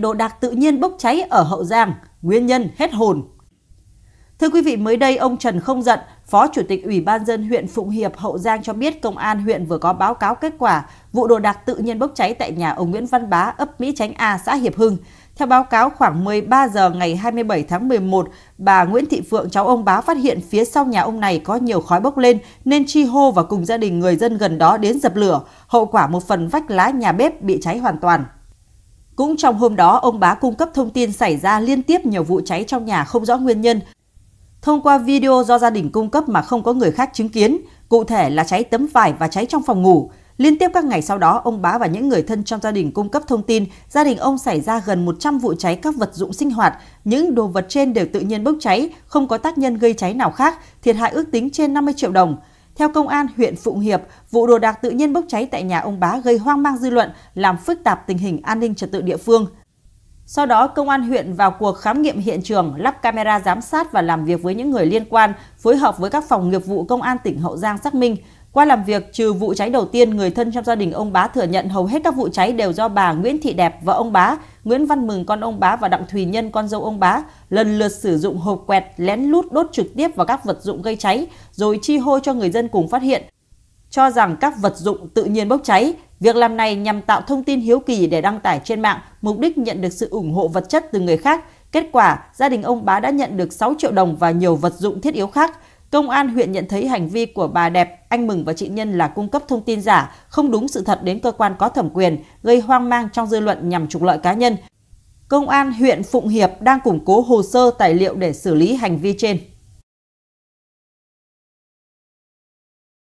đồ đạc tự nhiên bốc cháy ở Hậu Giang, nguyên nhân hết hồn. Thưa quý vị, mới đây ông Trần Không Giận, Phó Chủ tịch Ủy ban dân huyện Phụng Hiệp, Hậu Giang cho biết Công an huyện vừa có báo cáo kết quả vụ đồ đạc tự nhiên bốc cháy tại nhà ông Nguyễn Văn Bá, ấp Mỹ Chánh A, xã Hiệp Hưng. Theo báo cáo, khoảng 13 giờ ngày 27 tháng 11, bà Nguyễn Thị Phượng, cháu ông Bá phát hiện phía sau nhà ông này có nhiều khói bốc lên nên chi hô và cùng gia đình người dân gần đó đến dập lửa. Hậu quả một phần vách lá nhà bếp bị cháy hoàn toàn. Cũng trong hôm đó, ông Bá cung cấp thông tin xảy ra liên tiếp nhiều vụ cháy trong nhà không rõ nguyên nhân. Thông qua video do gia đình cung cấp mà không có người khác chứng kiến, cụ thể là cháy tấm vải và cháy trong phòng ngủ. Liên tiếp các ngày sau đó, ông Bá và những người thân trong gia đình cung cấp thông tin, gia đình ông xảy ra gần 100 vụ cháy các vật dụng sinh hoạt. Những đồ vật trên đều tự nhiên bốc cháy, không có tác nhân gây cháy nào khác, thiệt hại ước tính trên 50 triệu đồng. Theo công an huyện Phụng Hiệp, vụ đồ đạc tự nhiên bốc cháy tại nhà ông Bá gây hoang mang dư luận, làm phức tạp tình hình an ninh trật tự địa phương. Sau đó, công an huyện vào cuộc khám nghiệm hiện trường, lắp camera giám sát và làm việc với những người liên quan, phối hợp với các phòng nghiệp vụ công an tỉnh Hậu Giang xác minh, qua làm việc, trừ vụ cháy đầu tiên, người thân trong gia đình ông Bá thừa nhận hầu hết các vụ cháy đều do bà Nguyễn Thị Đẹp, vợ ông Bá, Nguyễn Văn Mừng, con ông Bá và Đặng Thùy Nhân, con dâu ông Bá, lần lượt sử dụng hộp quẹt, lén lút đốt trực tiếp vào các vật dụng gây cháy, rồi chi hô cho người dân cùng phát hiện, cho rằng các vật dụng tự nhiên bốc cháy. Việc làm này nhằm tạo thông tin hiếu kỳ để đăng tải trên mạng, mục đích nhận được sự ủng hộ vật chất từ người khác. Kết quả, gia đình ông Bá đã nhận được 6 triệu đồng và nhiều vật dụng thiết yếu khác. Công an huyện nhận thấy hành vi của bà Đẹp, anh Mừng và chị Nhân là cung cấp thông tin giả, không đúng sự thật đến cơ quan có thẩm quyền, gây hoang mang trong dư luận nhằm trục lợi cá nhân. Công an huyện Phụng Hiệp đang củng cố hồ sơ tài liệu để xử lý hành vi trên.